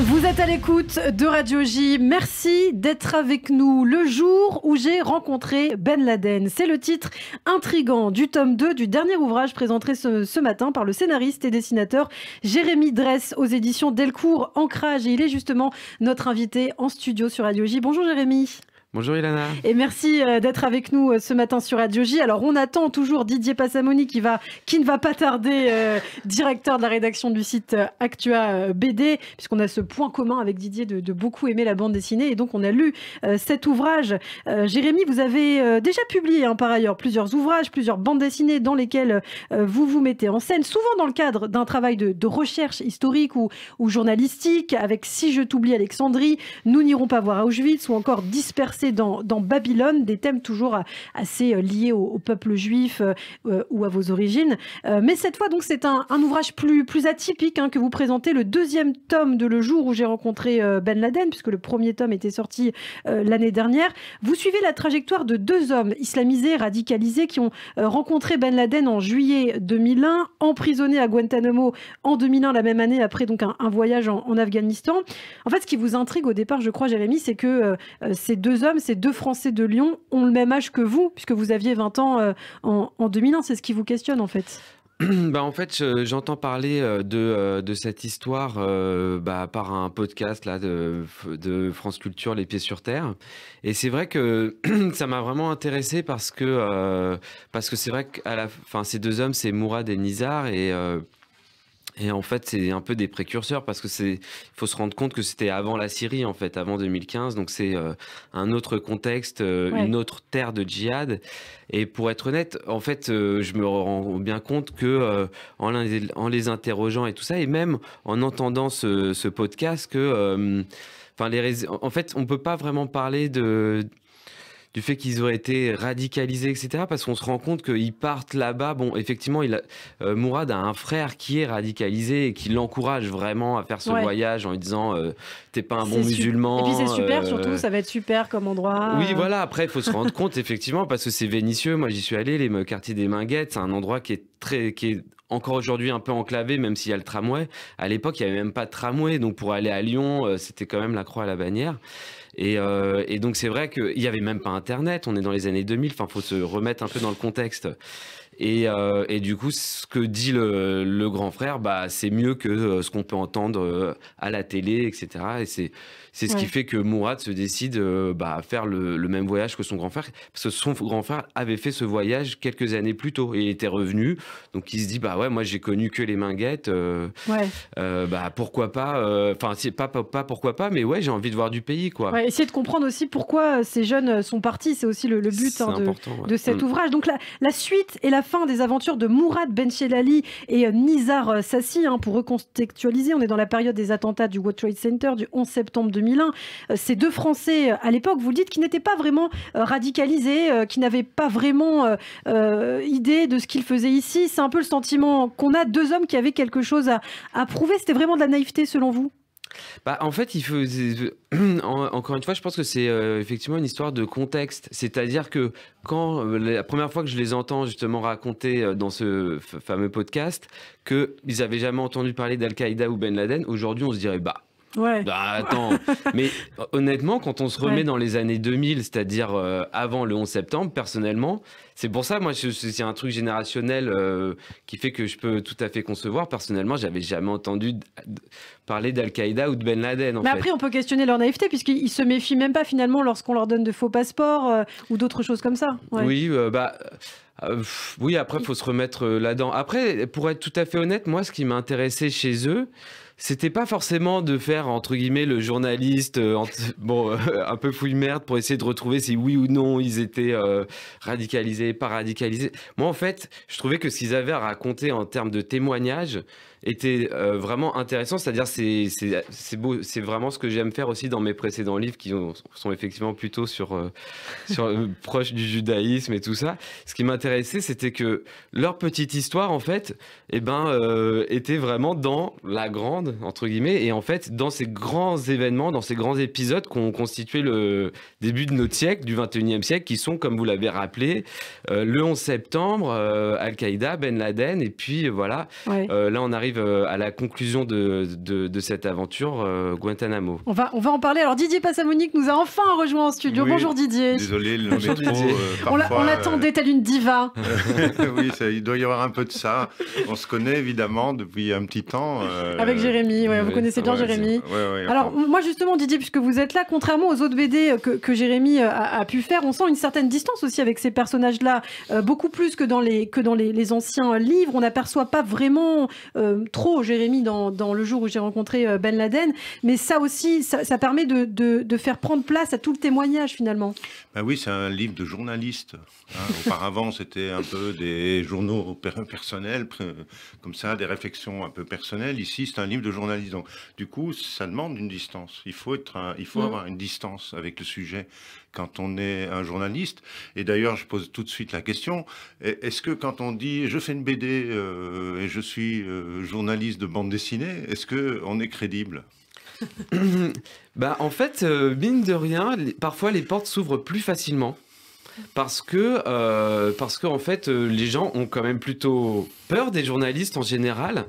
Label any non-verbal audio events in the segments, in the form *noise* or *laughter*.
Vous êtes à l'écoute de Radio J. Merci d'être avec nous le jour où j'ai rencontré Ben Laden. C'est le titre intrigant du tome 2 du dernier ouvrage présenté ce, matin par le scénariste et dessinateur Jérémy Dress aux éditions Delcourt Ancrage. Et il est justement notre invité en studio sur Radio J. Bonjour Jérémy. Bonjour Ilana. Et merci euh, d'être avec nous euh, ce matin sur Radio J. Alors on attend toujours Didier Passamoni qui, va, qui ne va pas tarder, euh, directeur de la rédaction du site Actua BD, puisqu'on a ce point commun avec Didier de, beaucoup aimer la bande dessinée. Et donc on a lu cet ouvrage. Jérémy, vous avez déjà publié hein, par ailleurs plusieurs ouvrages, plusieurs bandes dessinées dans lesquelles vous vous mettez en scène, souvent dans le cadre d'un travail de, recherche historique ou, ou journalistique, avec Si je t'oublie Alexandrie, Nous n'irons pas voir Auschwitz ou encore Dispersé dans, Babylone, des thèmes toujours assez euh, liés au, peuple juif euh, euh, ou à vos origines. mais cette fois, donc, c'est un, ouvrage plus, plus atypique hein, que vous présentez, le deuxième tome de Le jour où j'ai rencontré Ben Laden, puisque le premier tome était sorti l'année dernière. Vous suivez la trajectoire de deux hommes islamisés, radicalisés, qui ont rencontré Ben Laden en juillet 2001, emprisonné à Guantanamo en 2001, la même année, après donc un, voyage en, Afghanistan. En fait, ce qui vous intrigue au départ, je crois, Jérémy, c'est que ces deux hommes ces deux Français de Lyon, ont le même âge que vous, puisque vous aviez 20 ans euh, en, en 2001. C'est ce qui vous questionne en fait. *clears throat* Bah en fait, j'entends parler euh, euh, de, cette histoire bah, par un podcast là, de, France Culture, Les Pieds sur Terre. Et c'est vrai que *clears throat* ça m'a vraiment intéressé parce que que c'est vrai que ces deux hommes, c'est Mourad et Nizar. Et. Et en fait, c'est un peu des précurseurs parce que c'est, Il faut se rendre compte que c'était avant la Syrie en fait, avant 2015. Donc c'est euh, un autre contexte, euh, une autre terre de djihad. Et pour être honnête, en fait, euh, je me rends bien compte que en les, en, les interrogeant et tout ça, et même en entendant ce, ce podcast, que, enfin les, en fait, on peut pas vraiment parler de du fait qu'ils auraient été radicalisés, etc. Parce qu'on se rend compte qu'ils partent là-bas. Bon, effectivement, il euh, Mourad a un frère qui est radicalisé et qui l'encourage vraiment à faire ce voyage en lui disant euh, T'es pas un bon musulman. Et puis c'est super, euh, surtout, ça va être super comme endroit. Oui, voilà. Après, il faut se rendre compte, *laughs* effectivement, parce que c'est vénitieux. Moi, j'y suis allé, les quartiers des Minguettes, c'est un endroit qui est qui est encore aujourd'hui un peu enclavé, même s'il y a le tramway. À l'époque, il n'y avait même pas de tramway, donc pour aller à Lyon, euh, c'était quand même la croix à la bannière. Et, euh, donc c'est vrai qu'il n'y avait même pas Internet, on est dans les années 2000, enfin faut se remettre un peu dans le contexte. Euh, et, du coup, ce que dit le, le grand frère, bah, c'est mieux que ce qu'on peut entendre à la télé, etc. Et c'est c'est ce qui fait que Mourad se décide euh, bah, à faire le, même voyage que son grand frère, parce que son grand frère avait fait ce voyage quelques années plus tôt et était revenu. Donc il se dit bah ouais, moi j'ai connu que les Minguettes. Euh, ouais. Euh, bah pourquoi pas Enfin c'est pas, pas, pourquoi pas, mais ouais j'ai envie de voir du pays quoi. essayer de comprendre aussi pourquoi ces jeunes sont partis, c'est aussi le, but hein, de, cet mm. ouvrage. Donc la, la, suite et la fin des aventures de Mourad Benchelali et Nizar Sassi, hein, pour recontextualiser, on est dans la période des attentats du World Trade Center du 11 septembre 2000 2001. Euh, ces deux Français, euh, à l'époque, vous le dites, qui n'étaient pas vraiment euh, radicalisés, qui n'avaient pas vraiment idée de ce qu'ils faisaient ici. C'est un peu le sentiment qu'on a, deux hommes qui avaient quelque chose à, prouver. C'était vraiment de la naïveté, selon vous bah, en fait, il faut... encore une fois, je pense que c'est effectivement une histoire de contexte. C'est-à-dire que quand la première fois que je les entends justement raconter dans ce fameux podcast qu'ils n'avaient jamais entendu parler d'Al-Qaïda ou Ben Laden, aujourd'hui on se dirait bah Ouais. Bah attends, *laughs* mais honnêtement, quand on se remet dans les années 2000, c'est-à-dire euh, avant le 11 septembre, personnellement, c'est pour ça, moi, c'est un truc générationnel euh, qui fait que je peux tout à fait concevoir. Personnellement, j'avais jamais entendu parler d'Al-Qaïda ou de Ben Laden. mais après, on peut questionner leur naïveté, puisqu'ils se méfient même pas finalement lorsqu'on leur donne de faux passeports euh, ou d'autres choses comme ça. Oui, bah. oui, après, il faut se remettre là-dedans. Après, pour être tout à fait honnête, moi, ce qui m'a intéressé chez eux, c'était pas forcément de faire entre guillemets le journaliste euh, *laughs* bon euh, un peu fouille merde pour essayer de retrouver si oui ou non ils étaient euh, radicalisés pas radicalisés moi en fait je trouvais que ce qu'ils avaient à raconter en termes de témoignages était euh, vraiment intéressant. C'est-à-dire, c'est beau, c'est vraiment ce que j'aime faire aussi dans mes précédents livres qui sont effectivement plutôt sur, euh, sur euh, *laughs* proche du judaïsme et tout ça. Ce qui m'intéressait, c'était que leur petite histoire, en fait, eh ben, était vraiment dans la grande, entre guillemets, et en fait, dans ces grands événements, dans ces grands épisodes qui ont constitué le début de notre siècle, du 21e siècle, qui sont, comme vous l'avez rappelé, le 11 septembre, Al-Qaïda, Ben Laden, et puis voilà, là, on arrive euh, à la conclusion de, cette aventure, euh, Guantanamo. On va, on va en parler. Alors Didier Passamonique nous a enfin rejoint en studio. Bonjour Didier. Désolé, le métro, euh, parfois, on l'attendait telle une diva. *laughs* oui, il doit y avoir un peu de ça. On se connaît évidemment depuis un petit temps. Avec Jérémy, vous connaissez bien Jérémy. Alors moi justement Didier, puisque vous êtes là, contrairement aux autres BD que, Jérémy a, pu faire, on sent une certaine distance aussi avec ces personnages-là, beaucoup plus que dans les, que dans les, anciens livres. On n'aperçoit pas vraiment trop, Jérémy, dans, le jour où j'ai rencontré euh, Ben Laden. Mais ça aussi, ça, permet de, faire prendre place à tout le témoignage finalement. Bah oui, c'est un livre de journaliste. Hein. *laughs* Auparavant, c'était un peu des journaux personnels, comme ça, des réflexions un peu personnelles. Ici, c'est un livre de journaliste. Donc, du coup, ça demande une distance. Il faut, être il faut mm. avoir une distance avec le sujet quand on est un journaliste. Et d'ailleurs, je pose tout de suite la question, e-, est-ce que quand on dit je fais une BD euh, et je suis euh, journaliste de bande dessinée, est-ce qu'on est crédible *coughs* bah, En fait, euh, mine de rien, parfois les portes s'ouvrent plus facilement. Parce que, parce que en fait, les gens ont quand même plutôt peur des journalistes en général.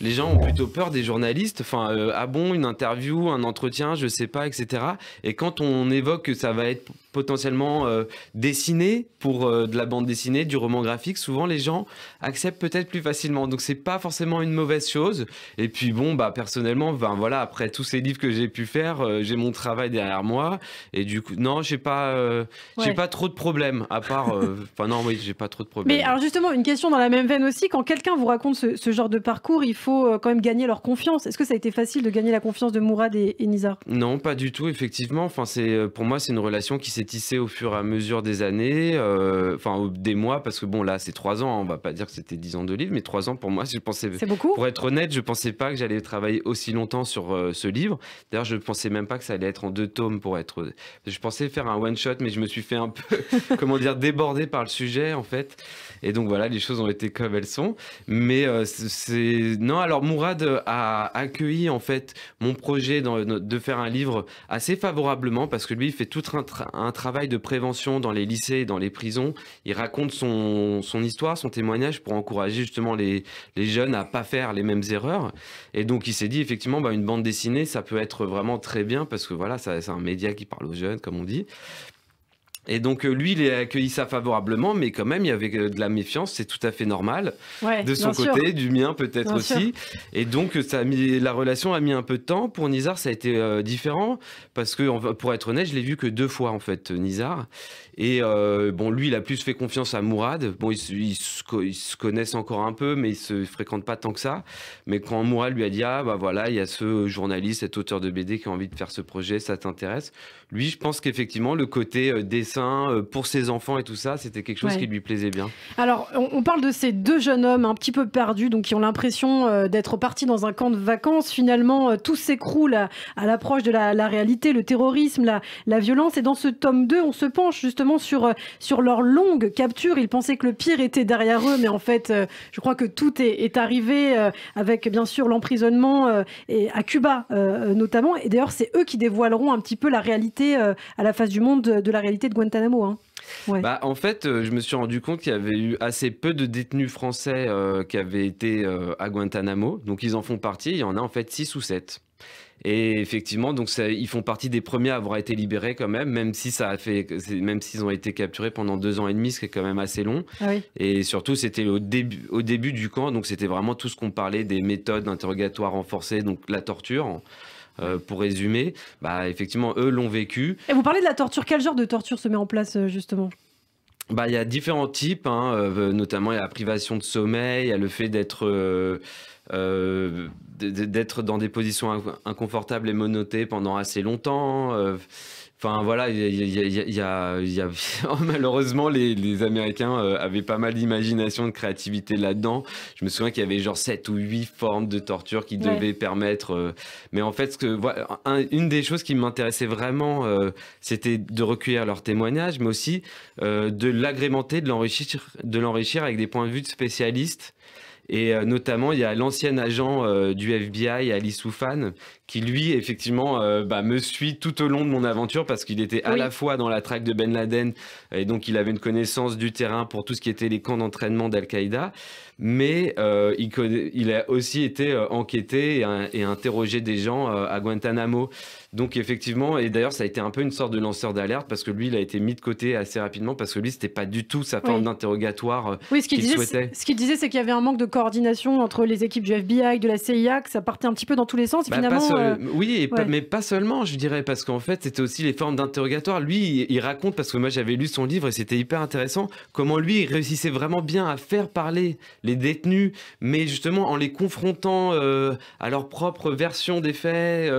Les gens ont plutôt peur des journalistes. Enfin, euh, ah bon, une interview, un entretien, je sais pas, etc. Et quand on évoque que ça va être potentiellement euh, dessiné pour euh, de la bande dessinée, du roman graphique, souvent les gens acceptent peut-être plus facilement. Donc c'est pas forcément une mauvaise chose. Et puis bon, bah personnellement, ben voilà, après tous ces livres que j'ai pu faire, euh, j'ai mon travail derrière moi. Et du coup, non, j'ai pas, j'ai pas trop de problèmes. À part, *laughs* enfin non, oui, j'ai pas trop de problèmes. Mais alors justement, une question dans la même veine aussi, quand quelqu'un vous raconte ce, genre de parcours, il faut quand même gagner leur confiance. Est-ce que ça a été facile de gagner la confiance de Mourad et, et Nizar Non, pas du tout. Effectivement, enfin c'est pour moi c'est une relation qui s'est tissé au fur et à mesure des années, euh, enfin des mois, parce que bon là c'est trois ans, hein, on va pas dire que c'était dix ans de livre, mais trois ans pour moi, je pensais, beaucoup. pour être honnête, je pensais pas que j'allais travailler aussi longtemps sur euh, ce livre. D'ailleurs, je pensais même pas que ça allait être en deux tomes pour être. Je pensais faire un one shot, mais je me suis fait un peu, *laughs* comment dire, débordé par le sujet en fait. Et donc voilà, les choses ont été comme elles sont. Mais euh, c'est non, alors Mourad a accueilli en fait mon projet de faire un livre assez favorablement parce que lui il fait tout un, un un travail de prévention dans les lycées, et dans les prisons. Il raconte son, histoire, son témoignage pour encourager justement les, jeunes à ne pas faire les mêmes erreurs. Et donc il s'est dit effectivement, bah, une bande dessinée, ça peut être vraiment très bien parce que voilà, c'est un média qui parle aux jeunes, comme on dit. Et donc, euh, lui, il a accueilli ça favorablement, mais quand même, il y avait euh, de la méfiance, c'est tout à fait normal. de son côté, du mien peut-être aussi. Et donc, euh, ça a mis, la relation a mis un peu de temps. Pour Nizar, ça a été différent, parce que, pour être honnête, je l'ai vu que deux fois, en fait, Nizar. Et bon, lui, il a plus fait confiance à Mourad. Bon, ils, se connaissent encore un peu, mais ils se fréquentent pas tant que ça. Mais quand Mourad lui a dit, ah bah voilà, il y a ce journaliste, cet auteur de BD qui a envie de faire ce projet, ça t'intéresse. Lui, je pense qu'effectivement, le côté des dessin euh, pour ses enfants et tout ça, c'était quelque chose qui lui plaisait bien. Alors, on, parle de ces deux jeunes hommes un petit peu perdus, donc qui ont l'impression euh, d'être partis dans un camp de vacances. Finalement, euh, tout s'écroule à, l'approche de la, réalité, le terrorisme, la, la, violence. Et dans ce tome 2, on se penche justement sur, sur leur longue capture. Ils pensaient que le pire était derrière eux, mais en fait, je crois que tout est, arrivé avec, bien sûr, l'emprisonnement à Cuba notamment. Et d'ailleurs, c'est eux qui dévoileront un petit peu la réalité à la face du monde de la réalité de Gwen Hein. Bah, en fait, euh, je me suis rendu compte qu'il y avait eu assez peu de détenus français euh, qui avaient été euh, à Guantanamo. Donc, ils en font partie. Il y en a en fait 6 ou 7. Et effectivement, donc ils font partie des premiers à avoir été libérés quand même, même si ça a fait, même s'ils ont été capturés pendant deux ans et demi, ce qui est quand même assez long. Ah et surtout, c'était au début, au début du camp, donc c'était vraiment tout ce qu'on parlait des méthodes d'interrogatoire renforcées, donc la torture. Euh, pour résumer, bah, effectivement, eux l'ont vécu. Et vous parlez de la torture. Quel genre de torture se met en place, euh, justement bah, il y a différents types, hein, euh, notamment la privation de sommeil, il y a le fait d'être d'être dans des positions inconfortables et monotées pendant assez longtemps. Enfin voilà, il y, a, malheureusement les, Américains euh, avaient pas mal d'imagination, de créativité là-dedans. Je me souviens qu'il y avait genre 7 ou 8 formes de torture qui devaient permettre. Euh, mais en fait, ce que, une des choses qui m'intéressait vraiment, euh, c'était de recueillir leurs témoignages, mais aussi de l'agrémenter, de l'enrichir, de l'enrichir avec des points de vue de spécialistes. Et notamment, il y a l'ancien agent du FBI, Ali Soufan, qui lui effectivement euh, bah, me suit tout au long de mon aventure parce qu'il était à la fois dans la traque de Ben Laden et donc il avait une connaissance du terrain pour tout ce qui était les camps d'entraînement d'Al-Qaïda, mais euh, il, il, a aussi été euh, enquêté et, interrogé des gens à Guantanamo. Donc effectivement, et d'ailleurs ça a été un peu une sorte de lanceur d'alerte parce que lui il a été mis de côté assez rapidement parce que lui c'était pas du tout sa forme d'interrogatoire oui, ce qu'il disait, Ce qu'il disait c'est qu'il y avait un manque de coordination entre les équipes du FBI, de la CIA, que ça partait un petit peu dans tous les sens et bah, finalement euh, euh, oui, mais pas seulement, je dirais, parce qu'en fait, c'était aussi les formes d'interrogatoire. Lui, il, raconte, parce que moi j'avais lu son livre et c'était hyper intéressant, comment lui, réussissait vraiment bien à faire parler les détenus, mais justement en les confrontant euh, à leur propre version des faits.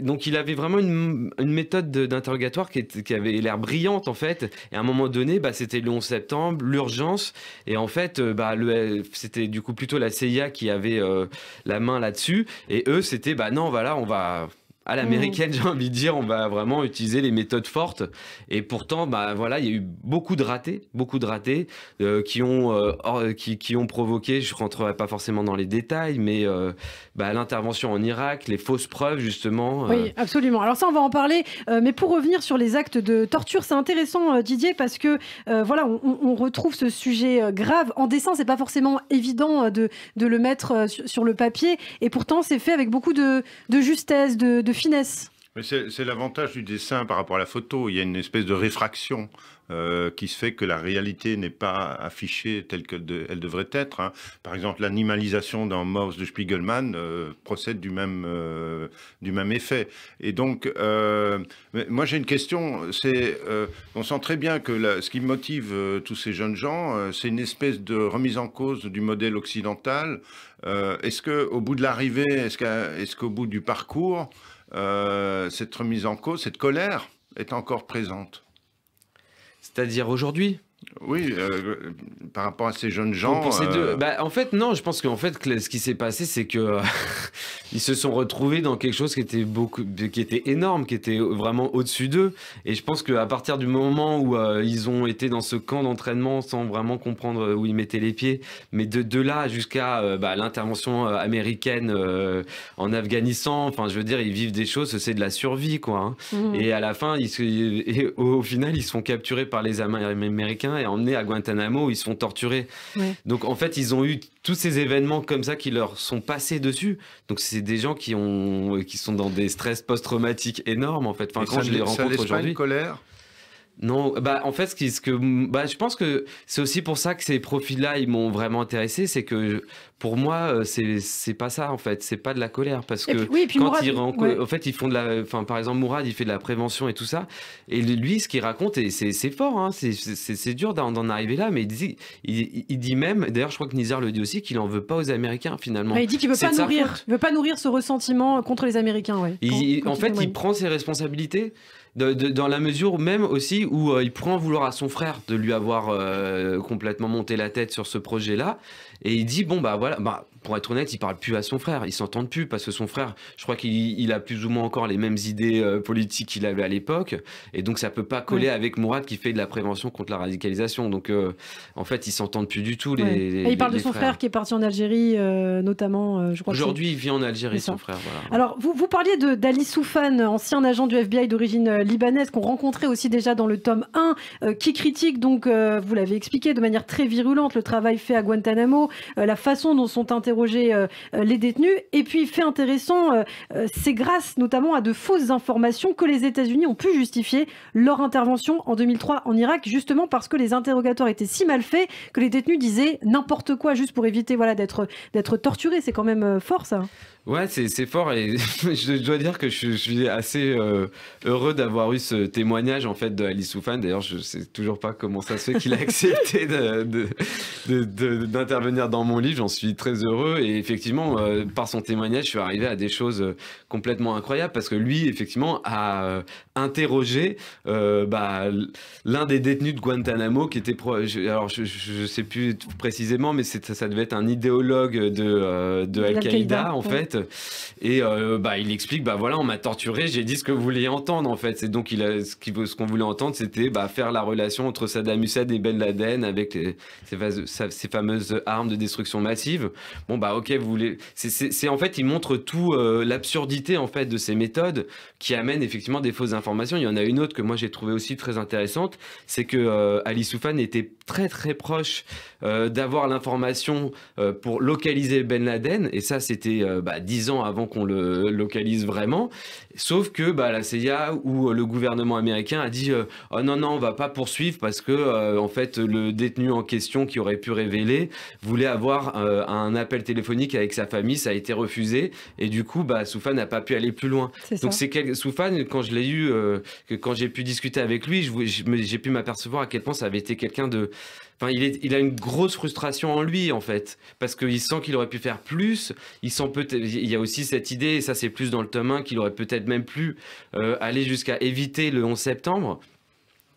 donc il avait vraiment une, méthode d'interrogatoire qui, avait l'air brillante, en fait. Et à un moment donné, bah, c'était le 11 septembre, l'urgence, et en fait, bah, c'était du coup plutôt la CIA qui avait la main là-dessus, et eux, c'était, bah non, voilà, on va à mm. l'américaine, *laughs* j'ai envie de dire, on va vraiment utiliser les méthodes fortes. Et pourtant, bah, voilà, il y a eu beaucoup de ratés, beaucoup de ratés euh, qui, ont, euh, euh, qui, ont provoqué, je ne rentrerai pas forcément dans les détails, mais bah, l'intervention en Irak, les fausses preuves, justement. Oui, absolument. Alors ça, on va en parler. mais pour revenir sur les actes de torture, c'est intéressant, Didier, parce que voilà, on, retrouve ce sujet grave. En dessin, c'est pas forcément évident de, de le mettre sur le papier. Et pourtant, c'est fait avec beaucoup de, de justesse, de, de finesse. C'est l'avantage du dessin par rapport à la photo. Il y a une espèce de réfraction euh, qui se fait que la réalité n'est pas affichée telle qu'elle devrait être. Hein. Par exemple, l'animalisation dans Morse de Spiegelman euh, procède du même, euh, du même effet. Et donc, moi j'ai une question, c'est, on sent très bien que ce qui motive tous ces jeunes gens, c'est une espèce de remise en cause du modèle occidental. est-ce qu'au bout de l'arrivée, est-ce qu'au est qu'au bout du parcours, euh, cette remise en cause, cette colère est encore présente. C'est-à-dire aujourd'hui oui, euh, euh, par rapport à ces jeunes gens. Euh, bah, en fait, non, je pense qu'en fait, ce qui s'est passé, c'est que *laughs* ils se sont retrouvés dans quelque chose qui était beaucoup, qui était énorme, qui était vraiment au-dessus d'eux. Et je pense qu'à partir du moment où ils ont été dans ce camp d'entraînement sans vraiment comprendre où ils mettaient les pieds, mais de, de là jusqu'à bah, l'intervention américaine en Afghanistan, enfin, je veux dire, ils vivent des choses, c'est de la survie, quoi. Hein. Mmh. Et à la fin, au final, ils sont capturés par les Américains et emmenés à Guantanamo où ils se font torturer. Donc en fait, ils ont eu tous ces événements comme ça qui leur sont passés dessus. Donc c'est des gens qui ont euh, qui sont dans des stress post-traumatiques énormes en fait. Enfin, quand je les rencontre aujourd'hui, colère. Non, bah en fait, ce, que, bah, je pense que c'est aussi pour ça que ces profils-là, ils m'ont vraiment intéressé, c'est que pour moi, euh, c'est pas ça en fait, c'est pas de la colère parce que oui, quand ils en fait, ils font de la, enfin par exemple Mourad, il fait de la prévention et tout ça, et lui, ce qu'il raconte, et c'est fort, hein, c'est dur d'en arriver là, mais il dit, il, dit même, d'ailleurs, je crois que Nizar le dit aussi, qu'il en veut pas aux Américains finalement. il dit qu'il veut pas nourrir, veut pas nourrir ce ressentiment contre les Américains, en fait, il prend ses responsabilités dans la mesure même aussi où euh, il prend vouloir à son frère de lui avoir euh, complètement monté la tête sur ce projet-là. Et il dit bon bah voilà, bah, pour être honnête, il parle plus à son frère, ils s'entendent plus parce que son frère, je crois qu'il a plus ou moins encore les mêmes idées euh, politiques qu'il avait à l'époque, et donc ça peut pas coller avec Mourad qui fait de la prévention contre la radicalisation. Donc euh, en fait, ils s'entendent plus du tout. Les, et il parle de son frère qui est parti en Algérie, euh, notamment. je crois. Aujourd'hui, il vit en Algérie, son frère. Voilà. Alors vous vous parliez de d'Ali Soufan, ancien agent du FBI d'origine libanaise qu'on rencontrait aussi déjà dans le tome 1, qui critique donc, vous l'avez expliqué de manière très virulente, le travail fait à Guantanamo euh, la façon dont sont interrogés euh, euh, les détenus. Et puis, fait intéressant, c'est grâce notamment à de fausses informations que les États-Unis ont pu justifier leur intervention en 2003 en Irak, justement parce que les interrogatoires étaient si mal faits que les détenus disaient n'importe quoi juste pour éviter voilà, d'être torturés. C'est quand même fort ça. Ouais, c'est fort et *laughs* je dois dire que je, suis assez euh, heureux d'avoir eu ce témoignage en fait de Ali Soufan. D'ailleurs, je sais toujours pas comment ça se fait qu'il a *laughs* accepté d'intervenir dans mon livre. J'en suis très heureux et effectivement, euh, par son témoignage, je suis arrivé à des choses euh, complètement incroyables parce que lui, effectivement, a interrogé bah, l'un des détenus de Guantanamo qui était alors je, sais plus précisément, mais ça, ça devait être un idéologue de, de Al-Qaïda en fait. Et euh, bah, il explique, bah voilà, on m'a torturé, j'ai dit ce que vous vouliez entendre en fait. c'est donc ce qu'on voulait entendre, c'était bah, faire la relation entre Saddam Hussein et Ben Laden avec ces, fameuses armes de destruction massive. Bon bah ok, vous voulez... C'est en fait, il montre tout euh, l'absurdité en fait de ces méthodes qui amènent effectivement des fausses informations. Il y en a une autre que moi j'ai trouvé aussi très intéressante, c'est que euh, Ali Soufan était très très proche d'avoir l'information pour localiser Ben Laden. Et ça c'était bah, 10 ans avant qu'on le localise vraiment. Sauf que bah, la CIA ou euh, le gouvernement américain a dit euh, oh non non on va pas poursuivre parce que euh, en fait le détenu en question qui aurait pu révéler voulait avoir un appel téléphonique avec sa famille, ça a été refusé et du coup bah Soufan n'a pas pu aller plus loin. Donc c'est quel... Soufan quand je l'ai eu, que quand j'ai pu discuter avec lui, j'ai pu m'apercevoir à quel point ça avait été quelqu'un de il, a une grosse frustration en lui, en fait, parce qu'il sent qu'il aurait pu faire plus. Il, sent peut il y a aussi cette idée, et ça c'est plus dans le tome 1, qu'il aurait peut-être même pu euh, aller jusqu'à éviter le 11 septembre.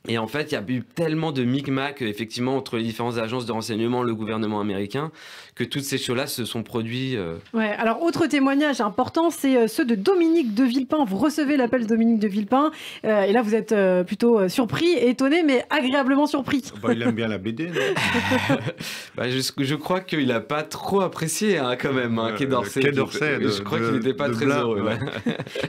Et en fait, il y a eu tellement de micmacs, effectivement, entre les différentes agences de renseignement, le gouvernement américain, que toutes ces choses-là se sont produites. Euh. Ouais, alors, autre témoignage important, c'est euh, ceux de Dominique de Villepin. Vous recevez l'appel de Dominique de Villepin, euh, et là, vous êtes plutôt surpris, étonné, mais agréablement surpris. Ah bah, il aime bien la BD, *laughs* bah, je, crois qu'il n'a pas trop apprécié, hein, quand même, hein, Quai d'Orsay. d'Orsay. je crois qu'il n'était pas très heureux.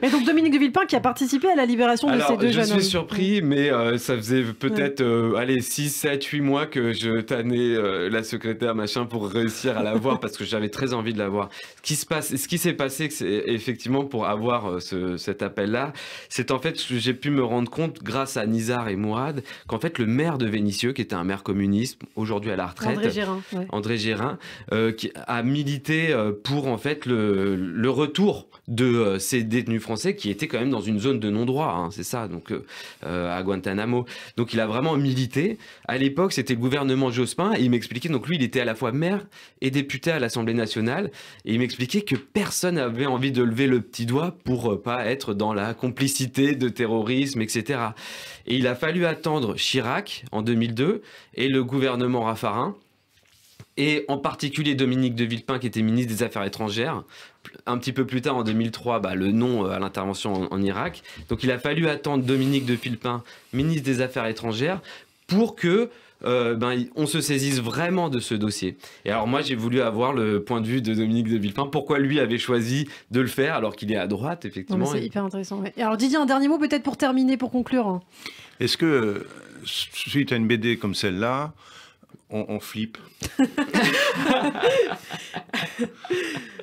mais donc, Dominique de Villepin qui a participé à la libération de ces deux je suis surpris, mais ça faisait peut-être euh, allez 6 7 8 mois que je tannais euh, la secrétaire machin pour réussir à la voir parce que j'avais très envie de la voir. Ce qui se passe ce qui s'est passé effectivement pour avoir euh, cet appel là, c'est en fait que j'ai pu me rendre compte grâce à Nizar et Mourad qu'en fait le maire de Vénissieux qui était un maire communiste aujourd'hui à la retraite André Gérin, qui a milité pour en fait le, retour de ces détenus français qui étaient quand même dans une zone de non-droit, hein, c'est ça, donc à Guantanamo. Donc il a vraiment milité. À l'époque, c'était le gouvernement Jospin il m'expliquait, donc lui, il était à la fois maire et député à l'Assemblée nationale et il m'expliquait que personne n'avait envie de lever le petit doigt pour euh, pas être dans la complicité de terrorisme, etc. Et il a fallu attendre Chirac en 2002 et le gouvernement Raffarin et en particulier Dominique de Villepin, qui était ministre des Affaires étrangères, un petit peu plus tard, en 2003, bah, le non euh, à l'intervention en, Irak. Donc il a fallu attendre Dominique de Villepin, ministre des Affaires étrangères, pour que euh, ben, on se saisisse vraiment de ce dossier. Et alors moi, j'ai voulu avoir le point de vue de Dominique de Villepin, pourquoi lui avait choisi de le faire alors qu'il est à droite, effectivement. C'est hyper intéressant. alors Didier, un dernier mot peut-être pour terminer, pour conclure. Hein. Est-ce que euh, suite à une BD comme celle-là, on, flippe. *laughs*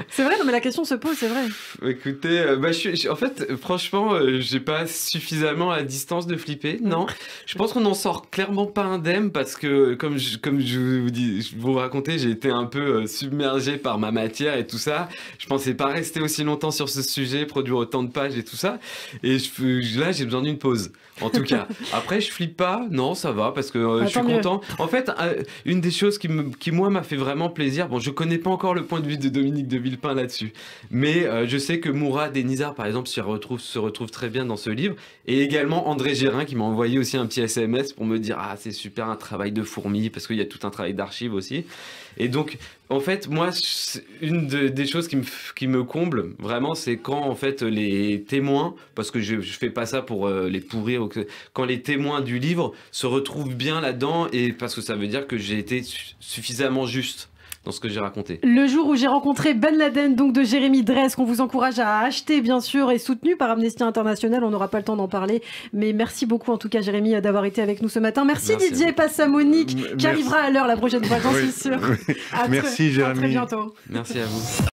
c'est vrai, non, mais la question se pose, c'est vrai. Écoutez, euh, bah, je, en fait, franchement, euh, j'ai pas suffisamment à distance de flipper. Non, je pense qu'on en sort clairement pas indemne parce que, comme je, comme je vous dis, vous racontais, j'ai été un peu euh, submergé par ma matière et tout ça. Je pensais pas rester aussi longtemps sur ce sujet, produire autant de pages et tout ça. Et je, là, j'ai besoin d'une pause. En tout cas, *laughs* après, je flippe pas. Non, ça va parce que bah, je suis content. En fait, une des choses qui, moi m'a fait vraiment plaisir, bon je connais pas encore le point de vue de Dominique de Villepin là-dessus, mais euh, je sais que Mourad et Nizar par exemple se retrouve se très bien dans ce livre, et également André Gérin qui m'a envoyé aussi un petit SMS pour me dire ah c'est super un travail de fourmi, parce qu'il y a tout un travail d'archives aussi, et donc en fait moi une des choses qui me, qui me comble vraiment c'est quand en fait les témoins, parce que je, ne fais pas ça pour euh, les pourrir, quand les témoins du livre se retrouvent bien là-dedans, et parce que ça veut dire que j'ai été suffisamment juste dans ce que j'ai raconté. Le jour où j'ai rencontré Ben Laden, donc de Jérémy Dress, qu'on vous encourage à acheter, bien sûr, et soutenu par Amnesty International, on n'aura pas le temps d'en parler. Mais merci beaucoup, en tout cas, Jérémy, euh, d'avoir été avec nous ce matin. Merci, Didier, passe à Monique, qui arrivera à l'heure la prochaine fois, j'en suis Merci, Jérémy. À très bientôt. Merci à vous.